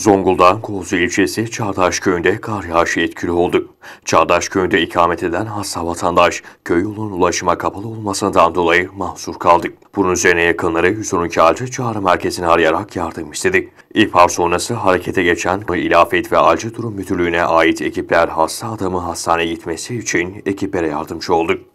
Zonguldak'ın Kozlu ilçesi Çağdaş Köyü'nde kar yağışı etkili oldu. Çağdaş Köyü'nde ikamet eden hasta vatandaş köy yolunun ulaşıma kapalı olmasından dolayı mahsur kaldı. Bunun üzerine yakınları 112 Alcı Çağrı Merkezi'ni arayarak yardım istedi. İhbar sonrası harekete geçen İlafet ve Alcı Durum Müdürlüğü'ne ait ekipler hasta adamı hastaneye gitmesi için ekiplere yardımcı olduk.